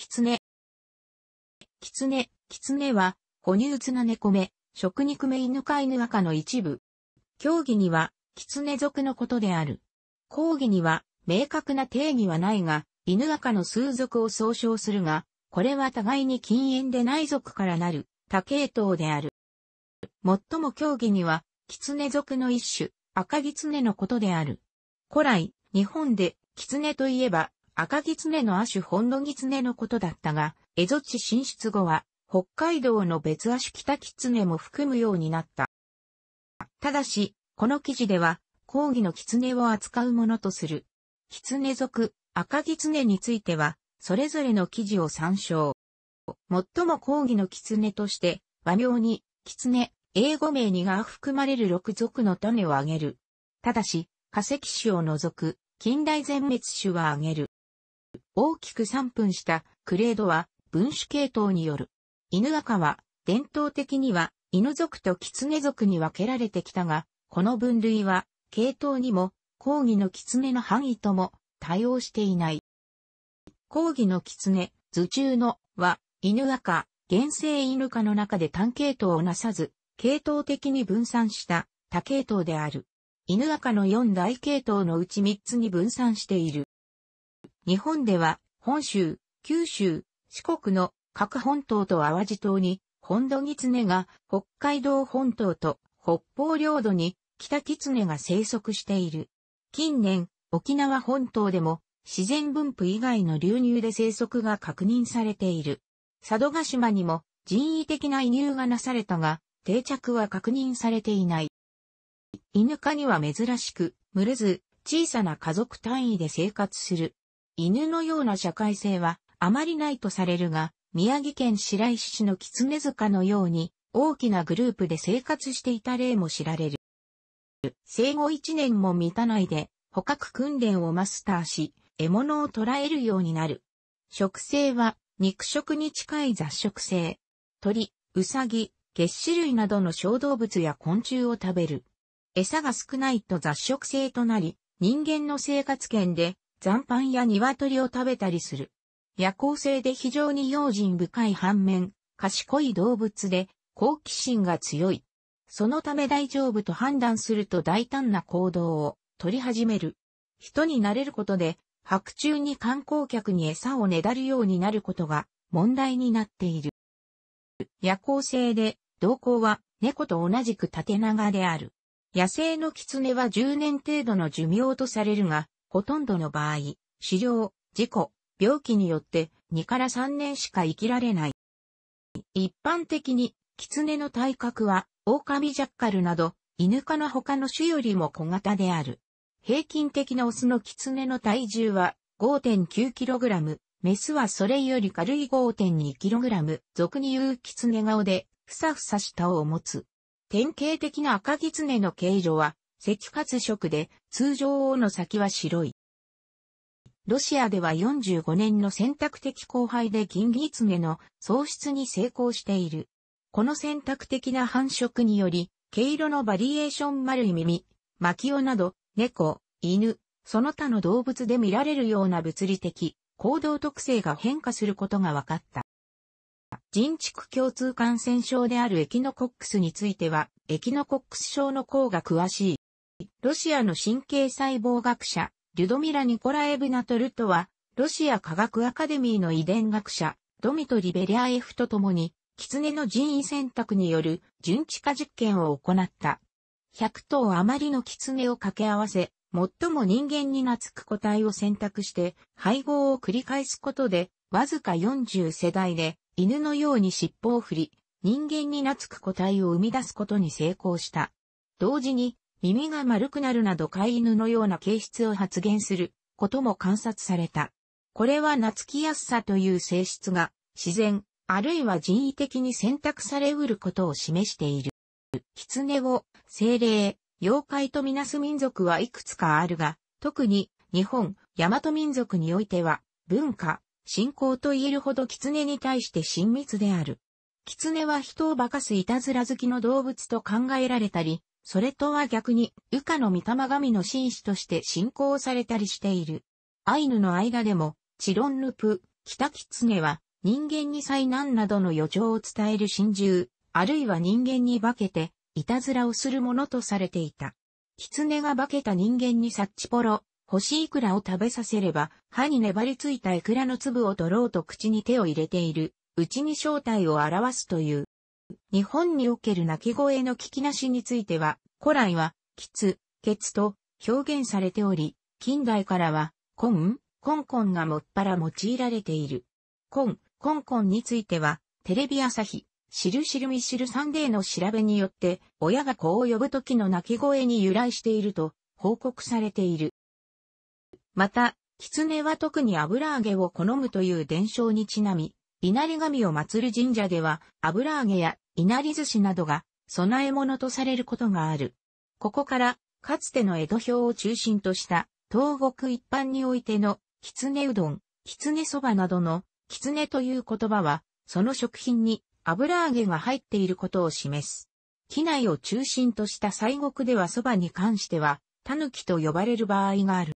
狐。狐、狐は、哺乳綱猫目、食肉目犬飼犬赤の一部。競技には、狐族のことである。講義には、明確な定義はないが、犬赤の数族を総称するが、これは互いに禁煙で内属からなる、多系統である。最も競技には、狐族の一種、赤狐のことである。古来、日本で、狐といえば、赤狐の亜種本土狐のことだったが、蝦夷地進出後は、北海道の別亜種北狐も含むようになった。ただし、この記事では、講義の狐を扱うものとする。狐族、赤狐については、それぞれの記事を参照。最も講義の狐として、和名に、狐、英語名にが含まれる六族の種を挙げる。ただし、化石種を除く、近代全滅種は挙げる。大きく散分したクレードは分子系統による。犬赤は伝統的には犬族と狐族に分けられてきたが、この分類は系統にも講義の狐の範囲とも対応していない。講義の狐、図中のは犬赤、原生犬科の中で単系統をなさず、系統的に分散した多系統である。犬赤の4大系統のうち3つに分散している。日本では本州、九州、四国の各本島と淡路島に、本土狐が北海道本島と北方領土に北狐が生息している。近年、沖縄本島でも自然分布以外の流入で生息が確認されている。佐渡島にも人為的な移入がなされたが、定着は確認されていない。犬科には珍しく、群れず、小さな家族単位で生活する。犬のような社会性はあまりないとされるが、宮城県白石市の狐塚のように大きなグループで生活していた例も知られる。生後1年も満たないで捕獲訓練をマスターし、獲物を捕らえるようになる。食性は肉食に近い雑食性。鳥、ウサギ、月種類などの小動物や昆虫を食べる。餌が少ないと雑食性となり、人間の生活圏で残飯や鶏を食べたりする。夜行性で非常に用心深い反面、賢い動物で好奇心が強い。そのため大丈夫と判断すると大胆な行動を取り始める。人になれることで、白昼に観光客に餌をねだるようになることが問題になっている。夜行性で、動向は猫と同じく縦長である。野生の狐は10年程度の寿命とされるが、ほとんどの場合、死亡、事故、病気によって2から3年しか生きられない。一般的に、狐の体格は、狼ジャッカルなど、犬科の他の種よりも小型である。平均的なオスの狐の体重は 5.9kg、メスはそれより軽い 5.2kg、俗に言う狐顔で、ふさふさしたを持つ。典型的な赤狐の形状は、赤褐色で、通常王の先は白い。ロシアでは45年の選択的交配で銀ギツネの喪失に成功している。この選択的な繁殖により、毛色のバリエーション丸い耳、巻オなど、猫、犬、その他の動物で見られるような物理的、行動特性が変化することが分かった。人畜共通感染症であるエキノコックスについては、エキノコックス症の項が詳しい。ロシアの神経細胞学者、リュドミラ・ニコラエブナ・トルトは、ロシア科学アカデミーの遺伝学者、ドミトリ・ベリアエフと共に、キツネの人為選択による純地化実験を行った。100頭余りのキツネを掛け合わせ、最も人間に懐く個体を選択して配合を繰り返すことで、わずか40世代で犬のように尻尾を振り、人間に懐く個体を生み出すことに成功した。同時に耳が丸くなるなど飼い犬のような形質を発現することも観察された。これは懐きやすさという性質が自然、あるいは人為的に選択されうることを示している。狐を精霊、妖怪とみなす民族はいくつかあるが、特に日本、大和民族においては文化、信仰と言えるほど狐に対して親密である。狐は人を化かすいたずら好きの動物と考えられたり、それとは逆に、羽化の御霊神の紳士として信仰されたりしている。アイヌの間でも、チロンヌプ、北ネは、人間に災難などの予兆を伝える神獣、あるいは人間に化けて、いたずらをするものとされていた。狐が化けた人間にサッチポロ、星しくらを食べさせれば、歯に粘りついたエクラの粒を取ろうと口に手を入れている、うちに正体を表すという。日本における鳴き声の聞きなしについては、古来は、きつ、けつと表現されており、近代からは、コン、コンコンがもっぱら用いられている。コン、コンコンについては、テレビ朝日、シルシルミシルサンデーの調べによって、親が子を呼ぶ時の鳴き声に由来していると報告されている。また、ネは特に油揚げを好むという伝承にちなみ、稲荷神を祀る神社では、油揚げや稲荷寿司などが供え物とされることがある。ここから、かつての江戸表を中心とした東国一般においての狐うどん、狐そばなどの狐という言葉は、その食品に油揚げが入っていることを示す。機内を中心とした西国ではそばに関しては、狸と呼ばれる場合がある。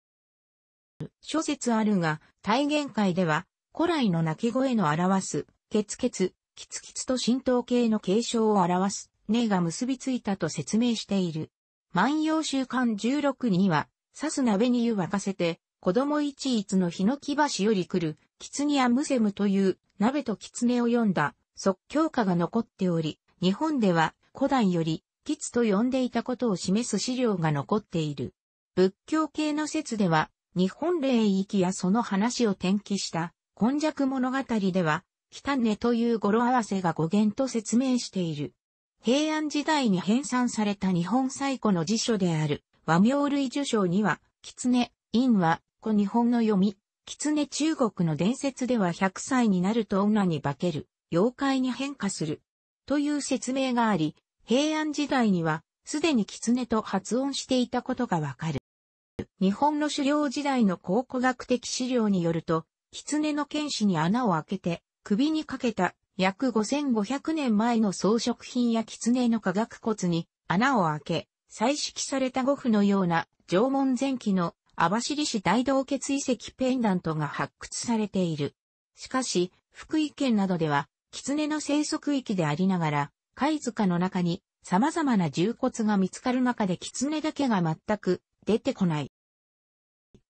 諸説あるが、体言会では、古来の鳴き声の表す、ケツケツ、キツキツと浸透系の継承を表す、根が結びついたと説明している。万葉週刊16には、刺す鍋に湯沸かせて、子供一一のヒノキ橋より来る、キツニアムセムという、鍋とキツネを読んだ、即興歌が残っており、日本では古代より、キツと呼んでいたことを示す資料が残っている。仏教系の説では、日本霊域やその話を転記した、今弱物語では、北根という語呂合わせが語源と説明している。平安時代に編纂された日本最古の辞書である和名類受賞には、狐、陰は、古日本の読み、狐中国の伝説では100歳になると女に化ける、妖怪に変化する、という説明があり、平安時代には、すでに狐と発音していたことがわかる。日本の狩猟時代の考古学的資料によると、狐の剣士に穴を開けて、首にかけた約5500年前の装飾品や狐の化学骨に穴を開け、採色された五符のような縄文前期の網走市大道血遺跡ペンダントが発掘されている。しかし、福井県などでは、狐の生息域でありながら、貝塚の中に様々な重骨が見つかる中で狐だけが全く出てこない。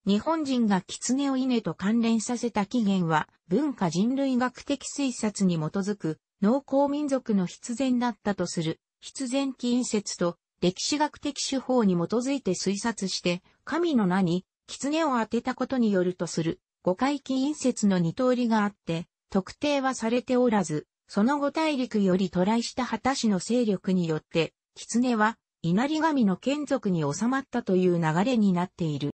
日本人が狐を稲と関連させた起源は、文化人類学的推察に基づく、農耕民族の必然だったとする、必然起因説と、歴史学的手法に基づいて推察して、神の名に、狐を当てたことによるとする、五回起因説の二通りがあって、特定はされておらず、その後大陸より渡来した旗氏の勢力によって、狐は、稲荷神の眷属に収まったという流れになっている。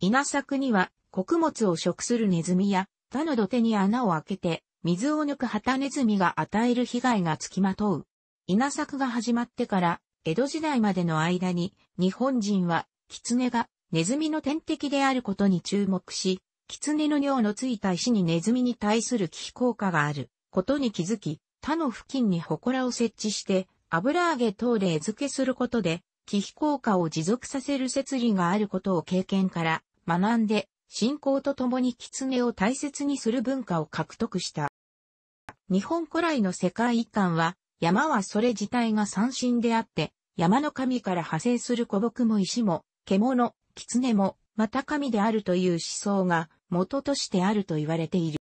稲作には穀物を食するネズミや他の土手に穴を開けて水を抜く旗ネズミが与える被害がつきまとう。稲作が始まってから江戸時代までの間に日本人は狐がネズミの天敵であることに注目し、狐の尿のついた石にネズミに対する機効果があることに気づき、他の付近に祠を設置して油揚げ等で餌付けすることで気飛効果を持続させる摂理があることを経験から学んで、信仰とともに狐を大切にする文化を獲得した。日本古来の世界観は、山はそれ自体が三神であって、山の神から派生する古木も石も、獣、狐も、また神であるという思想が元としてあると言われている。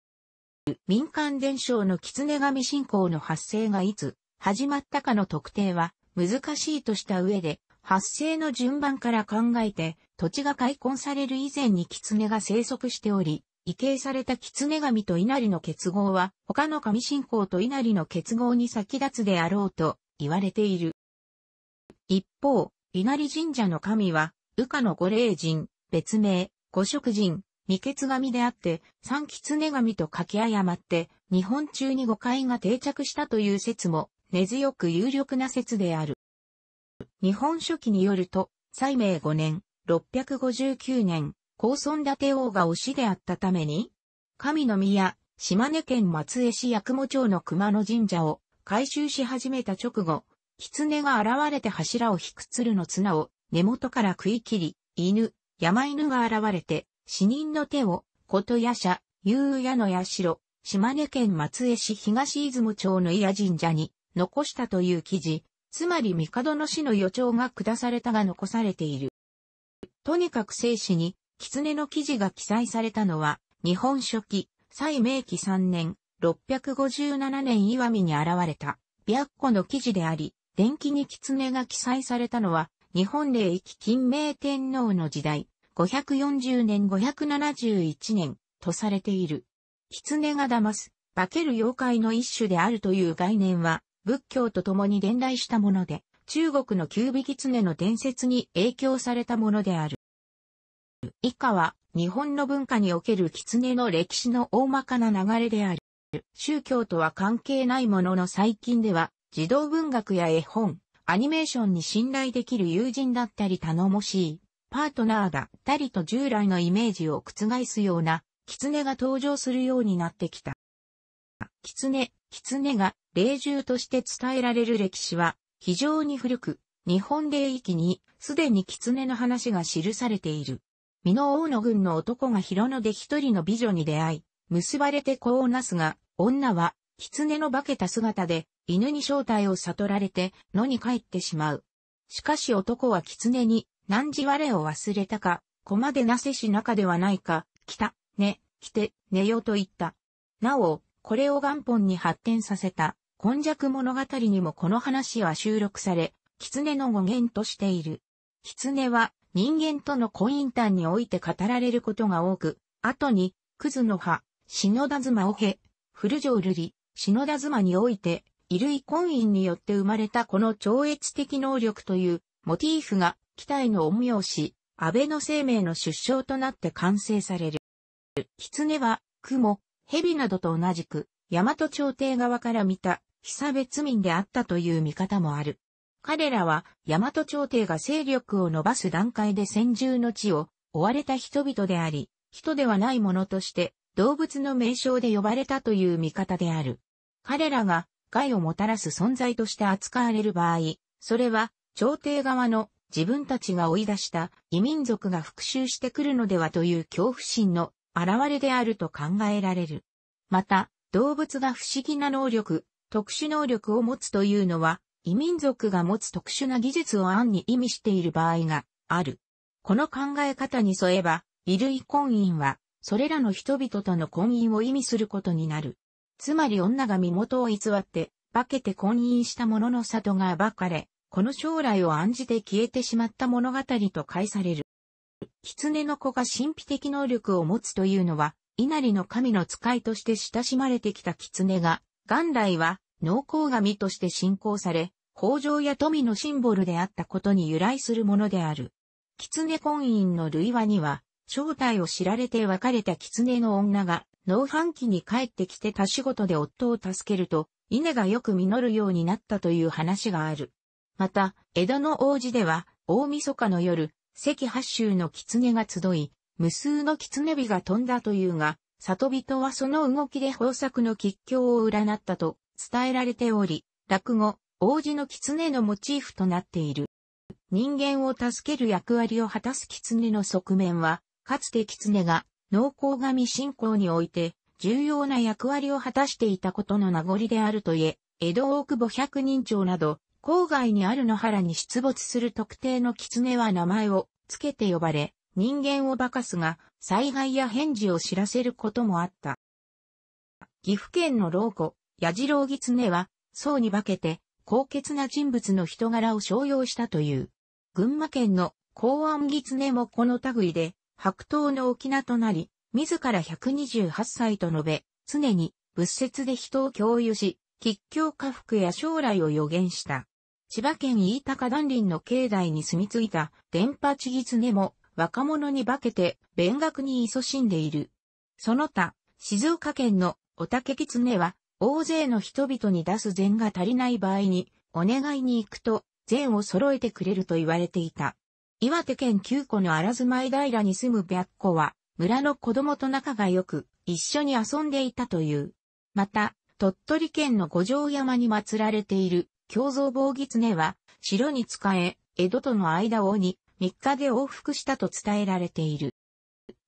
民間伝承の狐神信仰の発生がいつ始まったかの特定は難しいとした上で、発生の順番から考えて、土地が開墾される以前に狐が生息しており、異形された狐神と稲荷の結合は、他の神信仰と稲荷の結合に先立つであろうと言われている。一方、稲荷神社の神は、羽化の御霊神、別名、五色神、未決神であって、三狐神と掛け誤って、日本中に誤解が定着したという説も、根強く有力な説である。日本書紀によると、西明5年、659年、高村立王が推しであったために、神の宮、島根県松江市八雲町の熊野神社を改修し始めた直後、狐が現れて柱を引く鶴の綱を根元から食い切り、犬、山犬が現れて、死人の手を、ことや社、ゆうやのろ、島根県松江市東出雲町の伊谷神社に残したという記事、つまり帝の死の予兆が下されたが残されている。とにかく生死に、狐の記事が記載されたのは、日本書紀、西明期3年、657年岩見に現れた、白虎の記事であり、伝記に狐が記載されたのは、日本霊域金明天皇の時代、540年571年、とされている。狐が騙す、化ける妖怪の一種であるという概念は、仏教と共に伝来したもので、中国の九尾狐の伝説に影響されたものである。以下は、日本の文化における狐の歴史の大まかな流れである。宗教とは関係ないものの最近では、児童文学や絵本、アニメーションに信頼できる友人だったり頼もしい、パートナーだったりと従来のイメージを覆すような、狐が登場するようになってきた。狐、狐が霊獣として伝えられる歴史は非常に古く、日本霊域にすでに狐の話が記されている。美濃王の軍の男が広野で一人の美女に出会い、結ばれて子をなすが、女は狐の化けた姿で犬に正体を悟られて野に帰ってしまう。しかし男は狐に何時我を忘れたか、子までなせし中ではないか、来た、ね、来て、寝よと言った。なお、これを元本に発展させた今弱物語にもこの話は収録され、狐の語源としている。狐は人間との婚姻端において語られることが多く、後に、クズの葉、篠田妻を経、古城瑠璃、篠田妻において、衣類婚姻によって生まれたこの超越的能力というモティーフが、北への陰陽し、安倍の生命の出生となって完成される。狐は、雲、蛇などと同じく、大和朝廷側から見た被差別民であったという見方もある。彼らは、大和朝廷が勢力を伸ばす段階で先住の地を追われた人々であり、人ではないものとして、動物の名称で呼ばれたという見方である。彼らが害をもたらす存在として扱われる場合、それは朝廷側の自分たちが追い出した異民族が復讐してくるのではという恐怖心の現れであると考えられる。また、動物が不思議な能力、特殊能力を持つというのは、異民族が持つ特殊な技術を暗に意味している場合がある。この考え方に沿えば、衣類婚姻は、それらの人々との婚姻を意味することになる。つまり女が身元を偽って、化けて婚姻した者の里が暴かれ、この将来を案じて消えてしまった物語と解される。狐の子が神秘的能力を持つというのは、稲荷の神の使いとして親しまれてきた狐が、元来は農耕神として信仰され、豊穣や富のシンボルであったことに由来するものである。狐婚姻の類話には、正体を知られて別れた狐の女が、農繁期に帰ってきて他仕事で夫を助けると、稲がよく実るようになったという話がある。また、江戸の王子では、大晦日の夜、関八州の狐が集い、無数の狐火が飛んだというが、里人はその動きで豊作の吉凶を占ったと伝えられており、落語、王子の狐のモチーフとなっている。人間を助ける役割を果たす狐の側面は、かつて狐が農耕神信仰において重要な役割を果たしていたことの名残であるといえ、江戸大久保百人町など、郊外にある野原に出没する特定の狐は名前を付けて呼ばれ、人間を化かすが、災害や返事を知らせることもあった。岐阜県の老子、矢次郎狐は、僧に化けて、高潔な人物の人柄を商用したという。群馬県の公安狐もこの類で、白桃の沖縄となり、自ら128歳と述べ、常に仏説で人を共有し、吉祥家福や将来を予言した。千葉県飯高団林の境内に住み着いた電波地義も若者に化けて、勉学に勤しんでいる。その他、静岡県のおたけきつねは、大勢の人々に出す善が足りない場合に、お願いに行くと、善を揃えてくれると言われていた。岩手県九個の荒住前平に住む白子は、村の子供と仲が良く、一緒に遊んでいたという。また、鳥取県の五条山に祀られている、京造坊狐は、城に仕え、江戸との間をに、3日で往復したと伝えられている。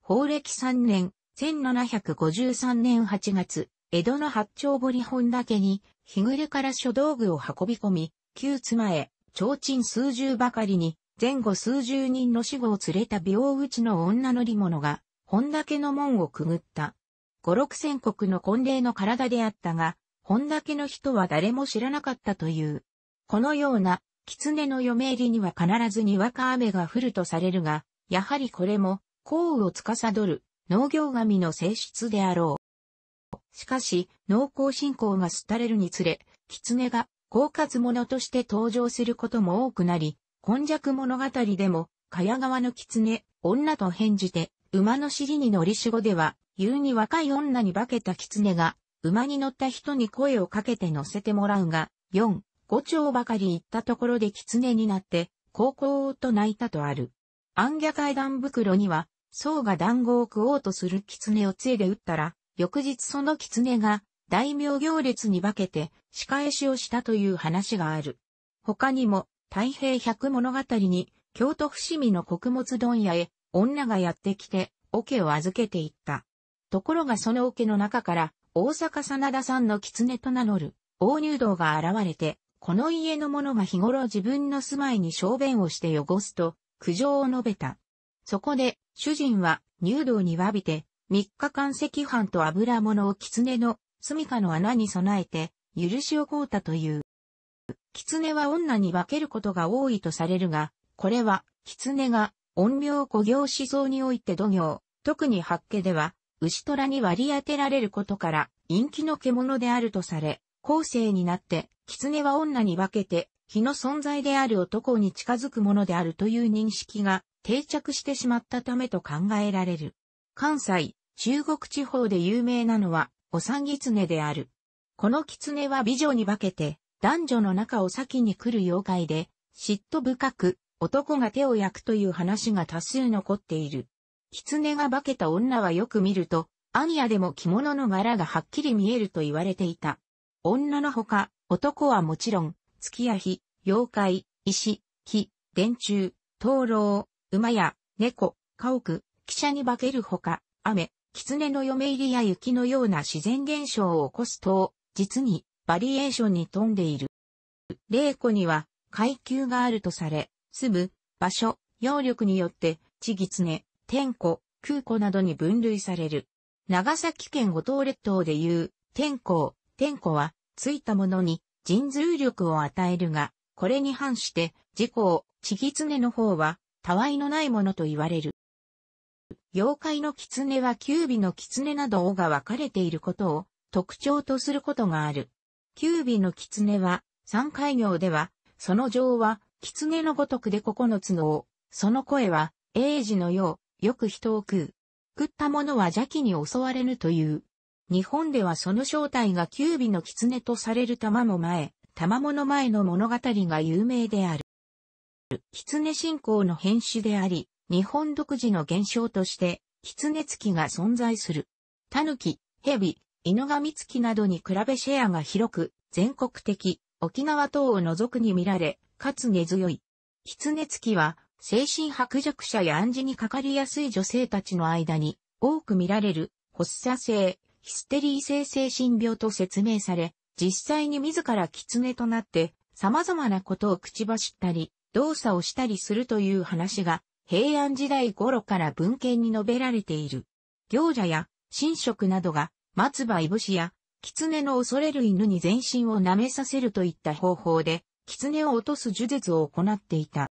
法暦3年、1753年8月、江戸の八丁堀本岳に、日暮れから書道具を運び込み、旧妻へ、提灯数十ばかりに、前後数十人の死後を連れた病打ちの女乗り物が、本岳の門をくぐった。五六千国の婚礼の体であったが、本岳の人は誰も知らなかったという。このような狐の嫁入りには必ずにわか雨が降るとされるが、やはりこれも、降雨を司る農業神の性質であろう。しかし、農耕信仰が廃れるにつれ、狐が狡猾者として登場することも多くなり、今弱物語でも、茅川の狐、女と返じて、馬の尻に乗りしごでは、言うに若い女に化けた狐が、馬に乗った人に声をかけて乗せてもらうが、4、五丁ばかり行ったところで狐になって、高校と泣いたとある。暗夜階段袋には、僧が団子を食おうとする狐を杖で打ったら、翌日その狐が、大名行列に化けて、仕返しをしたという話がある。他にも、太平百物語に、京都伏見の穀物問屋へ、女がやってきて、桶を預けていった。ところがその桶の中から、大阪真田さんの狐と名乗る、大入道が現れて、この家の者が日頃自分の住まいに小便をして汚すと、苦情を述べた。そこで、主人は入道に詫びて、3日間赤飯と油物を狐の住処の穴に備えて、許しをこうたという。狐は女に分けることが多いとされるが、これは、狐が、陰陽古行思想において土行、特に八家では、牛虎に割り当てられることから、陰気の獣であるとされ、後世になって、狐は女に化けて、日の存在である男に近づくものであるという認識が定着してしまったためと考えられる。関西、中国地方で有名なのは、お三狐である。この狐は美女に化けて、男女の中を先に来る妖怪で、嫉妬深く、男が手を焼くという話が多数残っている。狐が化けた女はよく見ると、アニアでも着物の柄がはっきり見えると言われていた。女のほか、男はもちろん、月や日、妖怪、石、火、電柱、灯籠、馬や、猫、家屋、汽車に化けるほか、雨、狐の嫁入りや雪のような自然現象を起こすと、実にバリエーションに富んでいる。霊子には階級があるとされ、住む、場所、揚力によって、地狐、天子、空子などに分類される。長崎県五島列島でいう、天候、天子は、ついたものに、人通力を与えるが、これに反して、自ぎつねの方は、たわいのないものと言われる。妖怪の狐は九尾の狐など尾が分かれていることを特徴とすることがある。九尾の狐は、三海行では、その情は、狐のごとくで九つの尾、その声は、英字のよう、よく人を食う。食ったものは邪気に襲われぬという。日本ではその正体が九尾の狐とされる玉も前、玉もの前の物語が有名である。狐信仰の変種であり、日本独自の現象として、狐月が存在する。狸、蛇、犬神キなどに比べシェアが広く、全国的、沖縄等を除くに見られ、かつ根強い。狐月は、精神薄弱者や暗示にかかりやすい女性たちの間に、多く見られる、発作性、ヒステリー性精神病と説明され、実際に自ら狐となって様々なことを口走ったり、動作をしたりするという話が平安時代頃から文献に述べられている。行者や神職などが松葉いぶしや狐の恐れる犬に全身を舐めさせるといった方法で狐を落とす呪術を行っていた。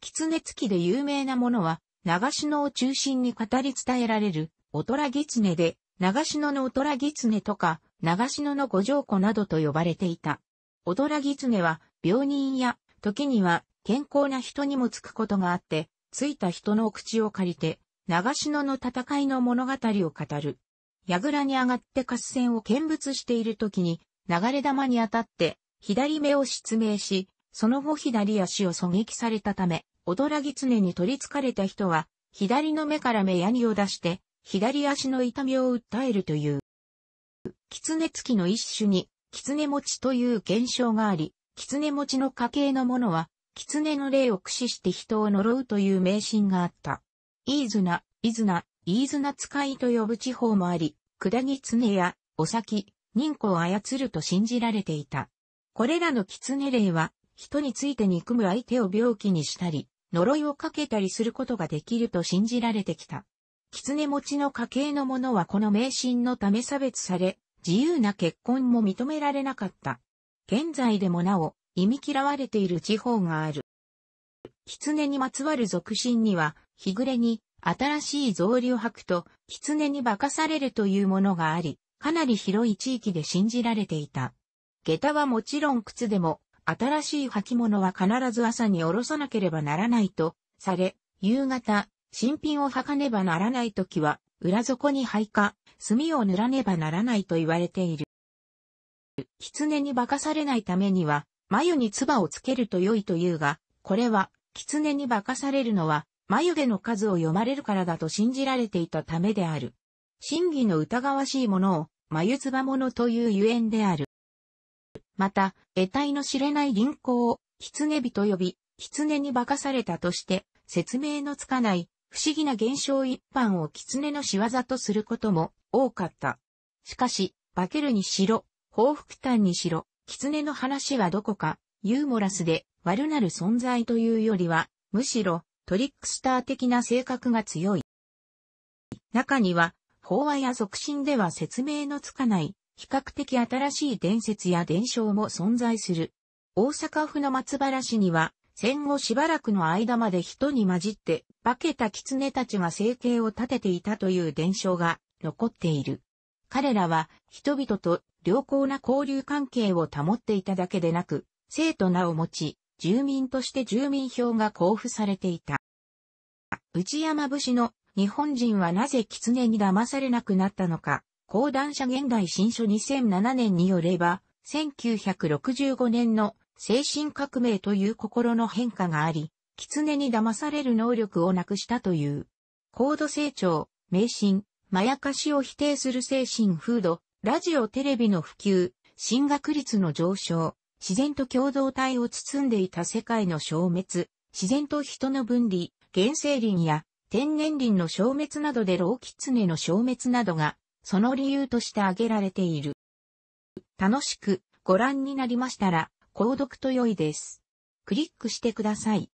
狐付きで有名なものは流しのを中心に語り伝えられるおとら狐で長篠のおとらぎつねとか、長篠の五条湖などと呼ばれていた。おとらぎつねは、病人や、時には、健康な人にもつくことがあって、ついた人の口を借りて、長篠の戦いの物語を語る。倉に上がって合戦を見物している時に、流れ玉に当たって、左目を失明し、その後左足を狙撃されたため、おどらぎつねに取り憑かれた人は、左の目から目やにを出して、左足の痛みを訴えるという。狐付きの一種に、狐餅という現象があり、狐餅の家系のものは、狐の霊を駆使して人を呪うという迷信があった。イーズナ、イズナ、イーズナ使いと呼ぶ地方もあり、下ぎ狐や、お先、人子を操ると信じられていた。これらの狐霊は、人について憎む相手を病気にしたり、呪いをかけたりすることができると信じられてきた。狐持ちの家系の者はこの迷信のため差別され、自由な結婚も認められなかった。現在でもなお、忌み嫌われている地方がある。狐にまつわる俗信には、日暮れに、新しい草を履くと、狐に化かされるというものがあり、かなり広い地域で信じられていた。下駄はもちろん靴でも、新しい履物は必ず朝に下ろさなければならないと、され、夕方、新品を履かねばならない時は、裏底に灰か、墨を塗らねばならないと言われている。狐に化かされないためには、眉に唾をつけると良いというが、これは、狐に化かされるのは、眉毛の数を読まれるからだと信じられていたためである。真偽の疑わしいものを、眉唾物というゆえんである。また、得体の知れない輪行を、狐火と呼び、狐に化かされたとして、説明のつかない不思議な現象一般を狐の仕業とすることも多かった。しかし、化けるにしろ、報復譚にしろ、狐の話はどこか、ユーモラスで悪なる存在というよりは、むしろトリックスター的な性格が強い。中には、法話や促進では説明のつかない、比較的新しい伝説や伝承も存在する。大阪府の松原市には、戦後しばらくの間まで人に混じって、化けた狐たちが生計を立てていたという伝承が残っている。彼らは人々と良好な交流関係を保っていただけでなく、生と名を持ち、住民として住民票が交付されていた。内山節の日本人はなぜ狐に騙されなくなったのか、講談社現代新書2007年によれば、1965年の精神革命という心の変化があり、狐に騙される能力をなくしたという。高度成長、迷信、まやかしを否定する精神風土、ラジオテレビの普及、進学率の上昇、自然と共同体を包んでいた世界の消滅、自然と人の分離、原生林や天然林の消滅などで老狐の消滅などが、その理由として挙げられている。楽しくご覧になりましたら、購読と良いです。クリックしてください。